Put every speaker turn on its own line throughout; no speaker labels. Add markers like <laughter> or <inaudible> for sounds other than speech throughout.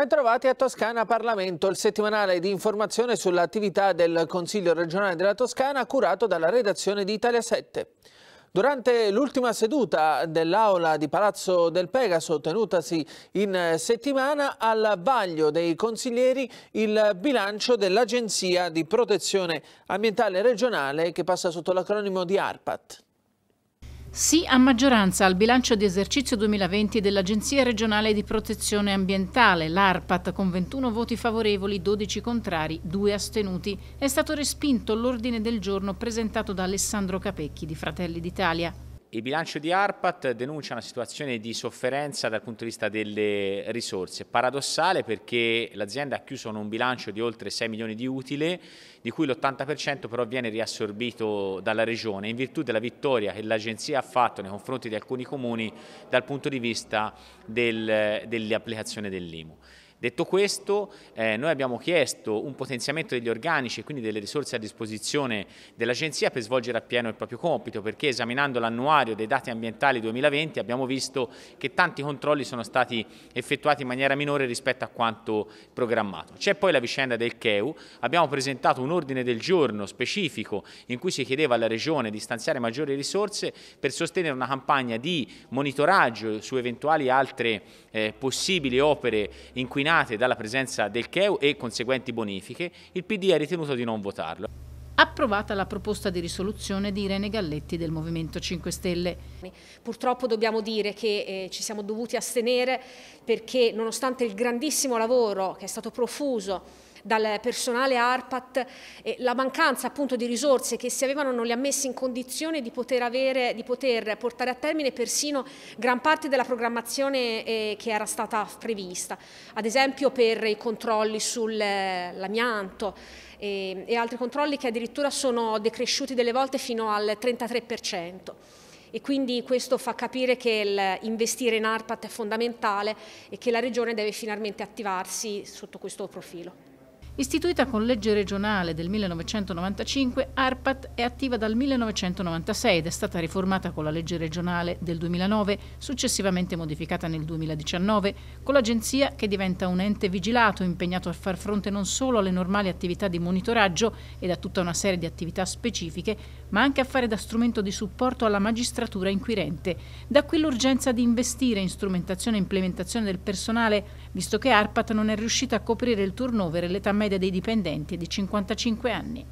Bentrovati a Toscana Parlamento, il settimanale di informazione sull'attività del Consiglio regionale della Toscana curato dalla redazione di Italia 7. Durante l'ultima seduta dell'aula di Palazzo del Pegaso tenutasi in settimana al vaglio dei consiglieri il bilancio dell'Agenzia di Protezione Ambientale Regionale che passa sotto l'acronimo di ARPAT.
Sì a maggioranza al bilancio di esercizio 2020 dell'Agenzia regionale di protezione ambientale, l'ARPAT, con 21 voti favorevoli, 12 contrari, 2 astenuti. È stato respinto l'ordine del giorno presentato da Alessandro Capecchi di Fratelli d'Italia.
Il bilancio di ARPAT denuncia una situazione di sofferenza dal punto di vista delle risorse, paradossale perché l'azienda ha chiuso un bilancio di oltre 6 milioni di utile, di cui l'80% però viene riassorbito dalla Regione, in virtù della vittoria che l'Agenzia ha fatto nei confronti di alcuni comuni dal punto di vista del, dell'applicazione dell'IMU. Detto questo, eh, noi abbiamo chiesto un potenziamento degli organici e quindi delle risorse a disposizione dell'Agenzia per svolgere appieno il proprio compito, perché esaminando l'annuario dei dati ambientali 2020 abbiamo visto che tanti controlli sono stati effettuati in maniera minore rispetto a quanto programmato. C'è poi la vicenda del CEU, abbiamo presentato un ordine del giorno specifico in cui si chiedeva alla Regione di stanziare maggiori risorse per sostenere una campagna di monitoraggio su eventuali altre eh, possibili opere inquinanti determinate dalla presenza del CEU e conseguenti bonifiche, il PD ha ritenuto di non votarlo.
Approvata la proposta di risoluzione di Irene Galletti del Movimento 5 Stelle. Purtroppo dobbiamo dire che eh, ci siamo dovuti astenere perché nonostante il grandissimo lavoro che è stato profuso dal personale ARPAT, eh, la mancanza appunto di risorse che si avevano non li ha messi in condizione di poter, avere, di poter portare a termine persino gran parte della programmazione eh, che era stata prevista, ad esempio per i controlli sull'amianto e, ehm, e altri controlli che addirittura sono decresciuti delle volte fino al 33% e quindi questo fa capire che investire in ARPAT è fondamentale e che la Regione deve finalmente attivarsi sotto questo profilo. Istituita con legge regionale del 1995, ARPAT è attiva dal 1996 ed è stata riformata con la legge regionale del 2009, successivamente modificata nel 2019, con l'agenzia che diventa un ente vigilato impegnato a far fronte non solo alle normali attività di monitoraggio e a tutta una serie di attività specifiche, ma anche a fare da strumento di supporto alla magistratura inquirente. Da qui l'urgenza di investire in strumentazione e implementazione del personale, visto che ARPAT non è riuscita a coprire il turnover e l'età media media dei dipendenti è di 55 anni.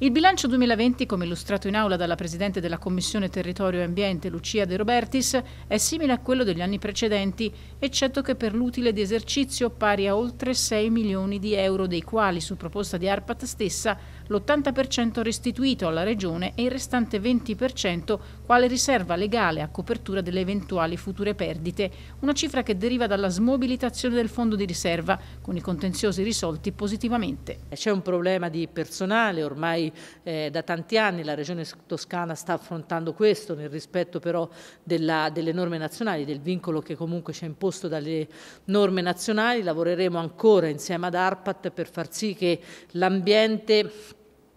Il bilancio 2020, come illustrato in aula dalla Presidente della Commissione Territorio e Ambiente Lucia De Robertis, è simile a quello degli anni precedenti, eccetto che per l'utile di esercizio pari a oltre 6 milioni di euro, dei quali, su proposta di ARPAT stessa, l'80% restituito alla Regione e il restante 20% quale riserva legale a copertura delle eventuali future perdite, una cifra che deriva dalla smobilitazione del fondo di riserva, con i contenziosi risolti positivamente. C'è un problema di personale, ormai eh, da tanti anni la Regione Toscana sta affrontando questo nel rispetto però della, delle norme nazionali, del vincolo che comunque ci è imposto dalle norme nazionali, lavoreremo ancora insieme ad ARPAT per far sì che l'ambiente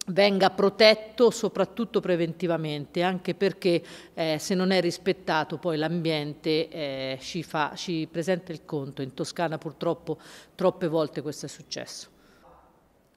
venga protetto soprattutto preventivamente, anche perché eh, se non è rispettato poi l'ambiente eh, ci, ci presenta il conto. In Toscana purtroppo troppe volte questo è successo.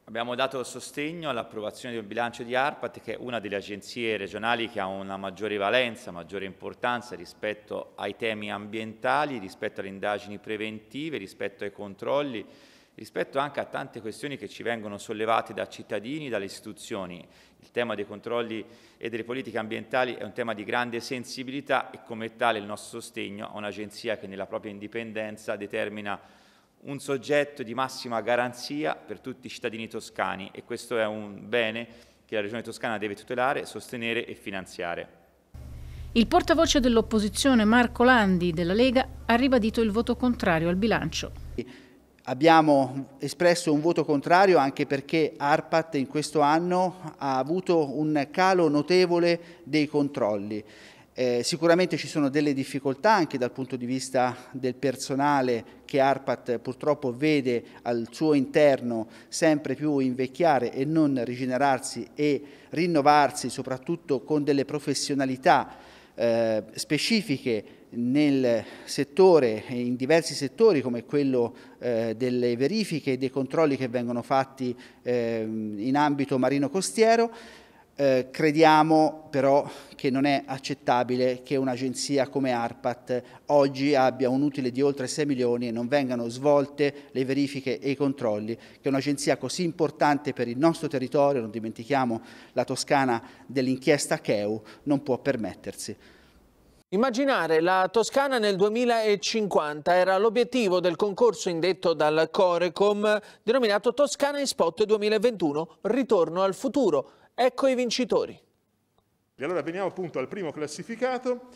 Abbiamo dato sostegno all'approvazione di un bilancio di ARPAT che è una delle agenzie regionali che ha una maggiore valenza, maggiore importanza rispetto ai temi ambientali, rispetto alle indagini preventive, rispetto ai controlli, rispetto anche a tante questioni che ci vengono sollevate da cittadini, dalle istituzioni. Il tema dei controlli e delle politiche ambientali è un tema di grande sensibilità e come tale il nostro sostegno a un'agenzia che nella propria indipendenza determina un soggetto di massima garanzia per tutti i cittadini toscani e questo è un bene che la Regione Toscana deve tutelare, sostenere e finanziare.
Il portavoce dell'opposizione Marco Landi della Lega ha ribadito il voto contrario al bilancio. Abbiamo
espresso un voto contrario anche perché ARPAT in questo anno ha avuto un calo notevole dei controlli. Eh, sicuramente ci sono delle difficoltà anche dal punto di vista del personale che ARPAT purtroppo vede al suo interno sempre più invecchiare e non rigenerarsi e rinnovarsi soprattutto con delle professionalità eh, specifiche nel settore, in diversi settori come quello eh, delle verifiche e dei controlli che vengono fatti eh, in ambito marino-costiero, eh, crediamo però che non è accettabile che un'agenzia come ARPAT oggi abbia un utile di oltre 6 milioni e non vengano svolte le verifiche e i controlli, che un'agenzia così importante per il nostro territorio, non dimentichiamo la Toscana dell'inchiesta CHEU, non può permettersi.
Immaginare la Toscana nel 2050 era l'obiettivo del concorso indetto dal Corecom denominato Toscana in Spot 2021, Ritorno al futuro. Ecco i vincitori. E allora veniamo appunto al primo classificato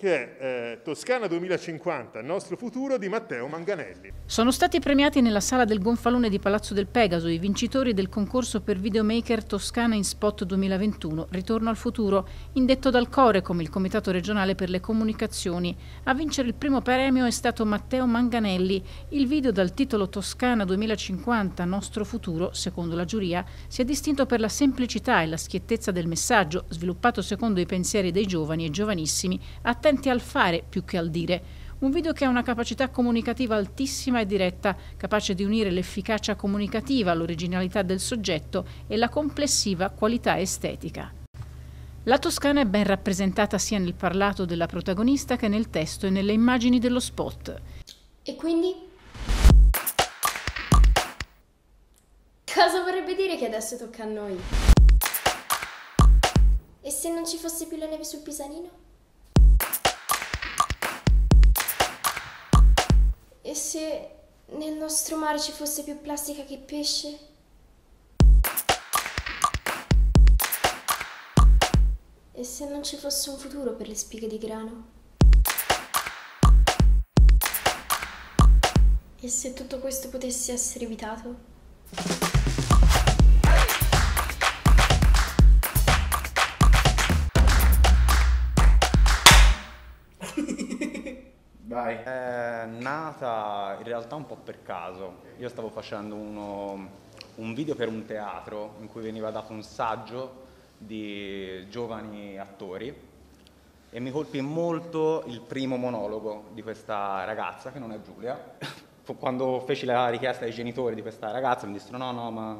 che è eh, Toscana 2050, nostro futuro di Matteo Manganelli.
Sono stati premiati nella sala del gonfalone di Palazzo del Pegaso i vincitori del concorso per videomaker Toscana in Spot 2021, Ritorno al futuro, indetto dal Core come il Comitato regionale per le comunicazioni. A vincere il primo premio è stato Matteo Manganelli. Il video dal titolo Toscana 2050, nostro futuro, secondo la giuria, si è distinto per la semplicità e la schiettezza del messaggio, sviluppato secondo i pensieri dei giovani e giovanissimi, attenti attenti al fare più che al dire. Un video che ha una capacità comunicativa altissima e diretta, capace di unire l'efficacia comunicativa, l'originalità del soggetto e la complessiva qualità estetica. La Toscana è ben rappresentata sia nel parlato della protagonista che nel testo e nelle immagini dello spot. E quindi?
Cosa vorrebbe dire che adesso tocca a noi? E se non ci fosse più la neve sul pisanino? E se nel nostro mare ci fosse più plastica che pesce? E se non ci fosse un futuro per le spighe di grano? E se tutto questo potesse essere evitato?
nata in realtà un po' per caso. Io stavo facendo uno, un video per un teatro in cui veniva dato un saggio di giovani attori e mi colpì molto il primo monologo di questa ragazza, che non è Giulia. Quando feci la richiesta ai genitori di questa ragazza mi dissero no, no, ma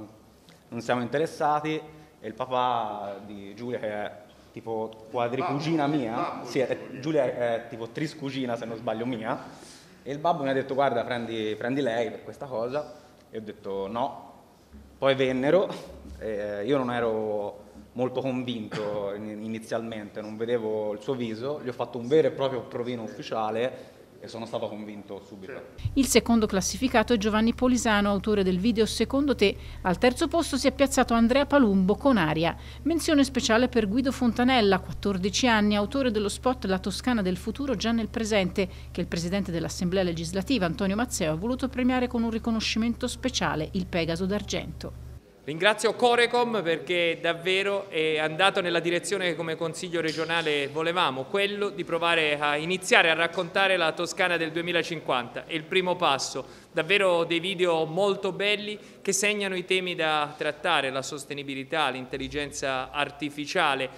non siamo interessati e il papà di Giulia, che è tipo quadricugina mia, sì, è, Giulia è tipo triscugina se non sbaglio mia, e il babbo mi ha detto guarda prendi, prendi lei per questa cosa e ho detto no. Poi vennero, eh, io non ero molto convinto inizialmente, non vedevo il suo viso, gli ho fatto un vero e proprio provino ufficiale e sono stato convinto subito.
Il secondo classificato è Giovanni Polisano, autore del video Secondo te. Al terzo posto si è piazzato Andrea Palumbo con Aria. Menzione speciale per Guido Fontanella, 14 anni, autore dello spot La Toscana del futuro già nel presente, che il presidente dell'Assemblea legislativa Antonio Mazzeo ha voluto premiare con un riconoscimento speciale, il Pegaso d'Argento.
Ringrazio Corecom perché davvero è andato nella direzione che come Consiglio regionale volevamo, quello di provare a iniziare a raccontare la Toscana del 2050. È il primo passo, davvero dei video molto belli che segnano i temi da trattare, la sostenibilità, l'intelligenza artificiale,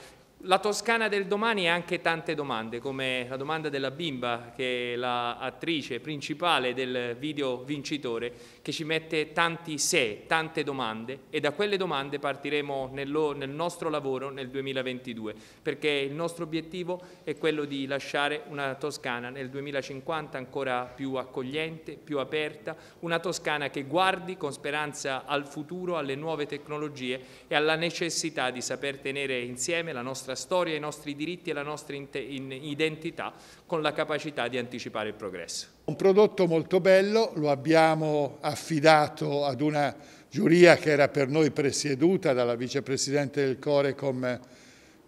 la Toscana del domani ha anche tante domande, come la domanda della bimba, che è l'attrice principale del video vincitore, che ci mette tanti se, tante domande e da quelle domande partiremo nel nostro lavoro nel 2022, perché il nostro obiettivo è quello di lasciare una Toscana nel 2050 ancora più accogliente, più aperta, una Toscana che guardi con speranza al futuro, alle nuove tecnologie e alla necessità di saper tenere insieme la nostra nostra storia, i nostri diritti e la nostra identità con la capacità di anticipare il progresso.
Un prodotto molto bello, lo abbiamo affidato ad una giuria che era per noi presieduta dalla vicepresidente del Corecom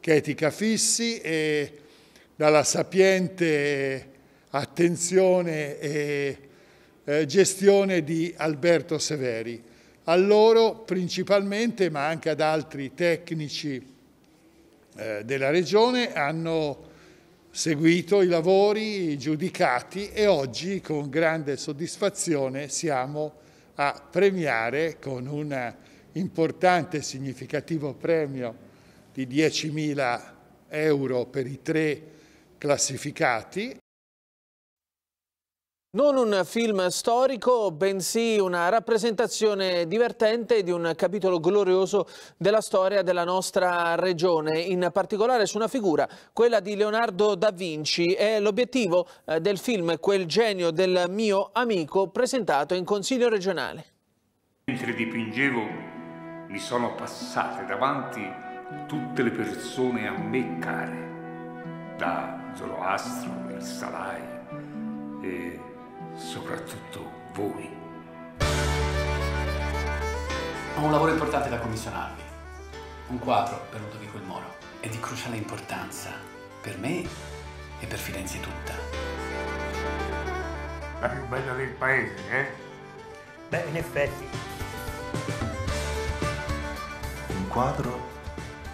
Chetica Fissi e dalla sapiente attenzione e eh, gestione di Alberto Severi. A loro principalmente, ma anche ad altri tecnici eh, della Regione hanno seguito i lavori giudicati e oggi con grande soddisfazione siamo a premiare con un importante e significativo premio di 10.000 euro per i tre classificati
non un film storico, bensì una rappresentazione divertente di un capitolo glorioso della storia della nostra regione, in particolare su una figura, quella di Leonardo da Vinci. È l'obiettivo eh, del film Quel genio del mio amico, presentato in Consiglio regionale.
Mentre dipingevo, mi sono passate davanti tutte le persone a me care, da Zoroastro, il Salai
e soprattutto voi. Ho un lavoro importante da commissionarvi, un quadro per Ludovico il Moro, è di cruciale importanza per me e per Firenze tutta. La più bella del paese, eh? Beh, in effetti.
Un quadro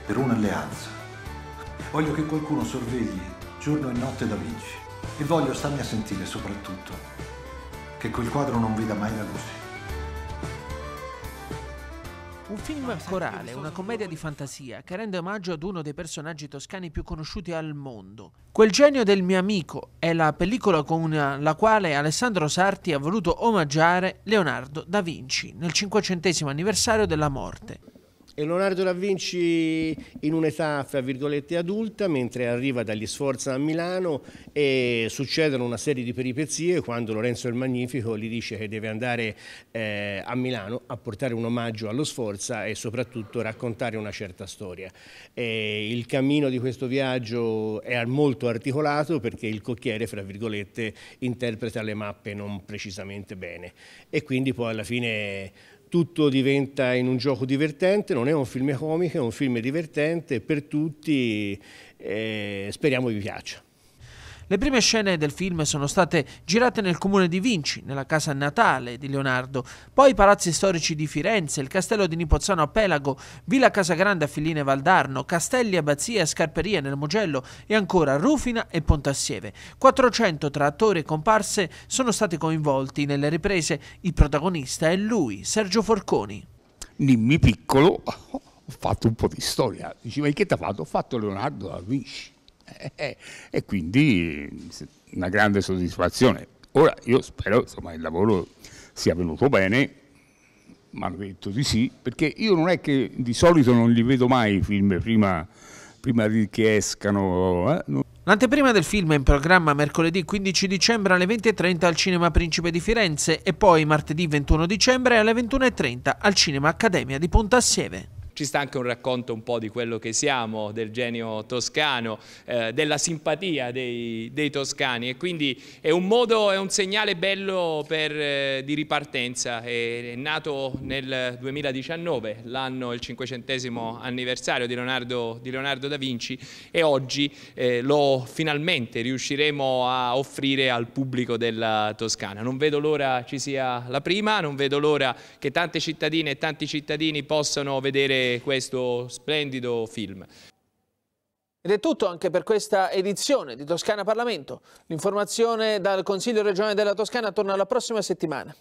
per un'alleanza. Voglio che qualcuno sorvegli giorno e notte Da Vinci e voglio starmi a sentire soprattutto che quel quadro non veda mai la luce.
Un film corale, una commedia di fantasia che rende omaggio ad uno dei personaggi toscani più conosciuti al mondo. Quel genio del mio amico è la pellicola con la quale Alessandro Sarti ha voluto omaggiare Leonardo da Vinci nel 500 anniversario della morte.
E Leonardo da Vinci in un'età, fra virgolette, adulta, mentre arriva dagli Sforza a Milano e succedono una serie di peripezie quando Lorenzo il Magnifico gli dice che deve andare eh, a Milano a portare un omaggio allo Sforza e soprattutto raccontare una certa storia. E il cammino di questo viaggio è molto articolato perché il cocchiere, fra virgolette, interpreta le mappe non precisamente bene e quindi poi alla fine tutto diventa in un gioco divertente, non è un film comico, è un film divertente per tutti, eh, speriamo vi piaccia. Le prime scene del
film sono state girate nel comune di Vinci, nella casa natale di Leonardo, poi i palazzi storici di Firenze, il castello di Nipozzano a Pelago, Villa Casagrande a Filline Valdarno, Castelli, Abbazia e Scarperia nel Mugello e ancora Rufina e Pontassieve. 400 tra attori e comparse sono stati coinvolti nelle riprese. Il protagonista è lui, Sergio Forconi. Nimmi piccolo, <laughs> ho fatto un po' di storia. Dici, ma che ti ha fatto? Ho fatto Leonardo da Vinci eh, eh, e quindi una grande soddisfazione. Ora io spero che il lavoro sia venuto bene, mi hanno detto di sì, perché io non è che di solito non li vedo mai i film prima, prima che escano. Eh? L'anteprima del film è in programma mercoledì 15 dicembre alle 20.30 al Cinema Principe di Firenze e poi martedì 21 dicembre alle 21.30 al Cinema Accademia di Pontassieve
ci sta anche un racconto un po' di quello che siamo, del genio toscano, eh, della simpatia dei, dei, toscani e quindi è un modo, è un segnale bello per, eh, di ripartenza, è, è, nato nel 2019, l'anno, il 500 anniversario di Leonardo, di Leonardo, da Vinci e oggi eh, lo finalmente riusciremo a offrire al pubblico della Toscana. Non vedo l'ora ci sia la prima, non vedo l'ora che tante cittadine e tanti cittadini possano vedere questo splendido film.
Ed è tutto anche per questa edizione di Toscana Parlamento. L'informazione dal Consiglio regionale della Toscana torna la prossima settimana.